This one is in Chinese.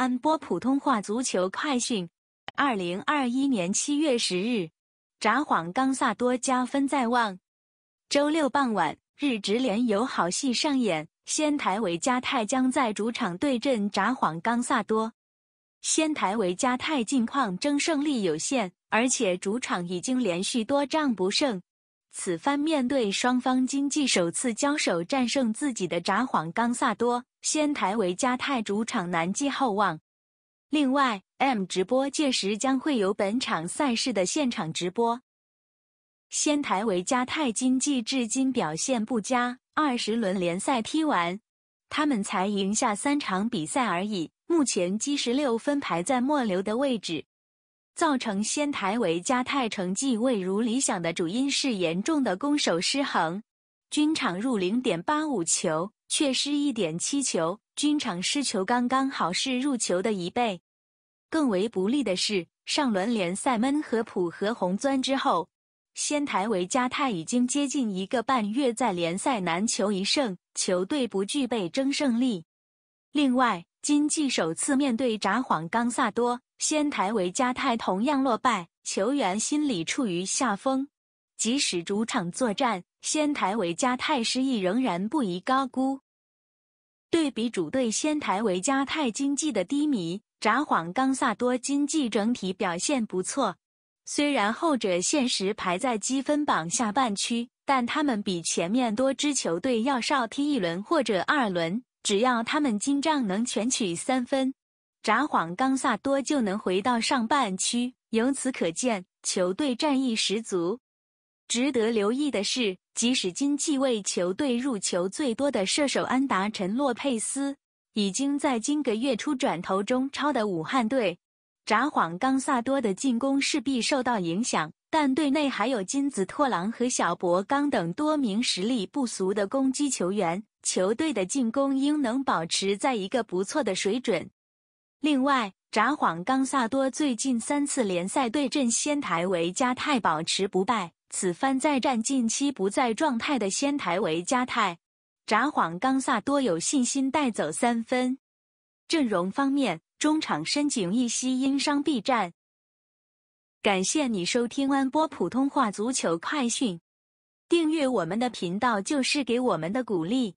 安播普通话足球快讯：二零二一年七月十日，札幌冈萨多加分在望。周六傍晚，日职联友好戏上演，仙台维加泰将在主场对阵札幌冈萨多。仙台维加泰近况争胜利有限，而且主场已经连续多仗不胜。此番面对双方经济首次交手战胜自己的札幌冈萨多，仙台维加泰主场难寄厚望。另外，M 直播届时将会有本场赛事的现场直播。仙台维加泰经济至今表现不佳，二十轮联赛踢完，他们才赢下三场比赛而已，目前积十六分排在末流的位置。造成仙台维加泰成绩未如理想的主因是严重的攻守失衡，均场入零点八五球，却失一点七球，均场失球刚刚好是入球的一倍。更为不利的是，上轮联赛闷和普和红钻之后，仙台维加泰已经接近一个半月在联赛难求一胜，球队不具备争胜利。另外，今季首次面对札幌冈萨多。仙台维加泰同样落败，球员心理处于下风。即使主场作战，仙台维加泰失意仍然不宜高估。对比主队仙台维加泰经济的低迷，札幌冈萨多经济整体表现不错。虽然后者现实排在积分榜下半区，但他们比前面多支球队要少踢一轮或者二轮。只要他们进账能全取三分。札幌冈萨多就能回到上半区，由此可见球队战意十足。值得留意的是，即使今季为球队入球最多的射手安达臣洛佩斯，已经在今个月初转投中超的武汉队，札幌冈萨多的进攻势必受到影响。但队内还有金子拓郎和小博冈等多名实力不俗的攻击球员，球队的进攻应能保持在一个不错的水准。另外，札幌冈萨多最近三次联赛对阵仙台维加泰保持不败，此番再战近期不在状态的仙台维加泰，札幌冈萨多有信心带走三分。阵容方面，中场深井一希因伤必战。感谢你收听安波普通话足球快讯，订阅我们的频道就是给我们的鼓励。